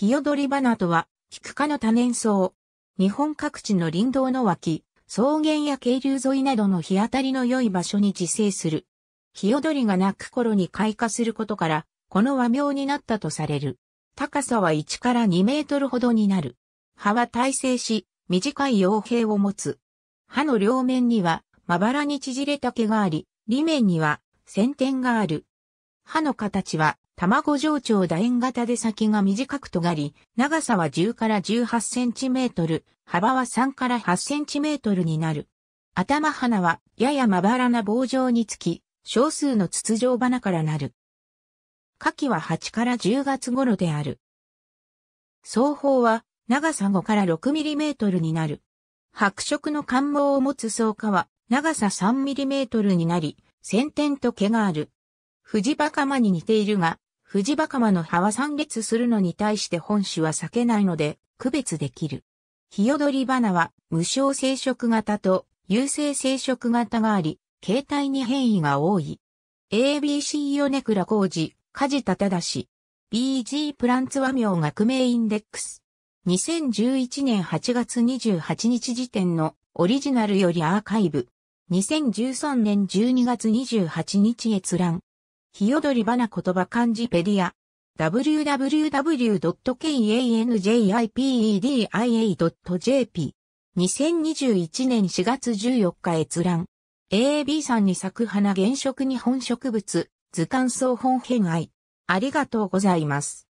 ヒヨドリバナとは、キクの多年草。日本各地の林道の脇、草原や渓流沿いなどの日当たりの良い場所に自生する。ヒヨドリが鳴く頃に開花することから、この和名になったとされる。高さは1から2メートルほどになる。葉は耐性し、短い葉兵を持つ。葉の両面には、まばらに縮れた毛があり、裏面には、先天がある。葉の形は卵状長楕円型で先が短く尖り、長さは10から18センチメートル、幅は3から8センチメートルになる。頭花はややまばらな棒状につき、少数の筒状花からなる。花季は8から10月頃である。双方は長さ5から6ミリメートルになる。白色の冠毛を持つ草花は長さ3ミリメートルになり、先天と毛がある。藤バカマに似ているが、士バカマの葉は散列するのに対して本種は避けないので、区別できる。ヒヨドリバナは無償生殖型と有性生殖型があり、形態に変異が多い。ABC ヨネクラ工事、カジタタダシ。BG プランツ和名学名インデックス。2011年8月28日時点のオリジナルよりアーカイブ。2013年12月28日閲覧。ひよどりばな言葉漢字ペディア。www.kanjipediia.jp 2021年4月14日閲覧。AB さんに咲く花原色日本植物、図鑑総本編愛。ありがとうございます。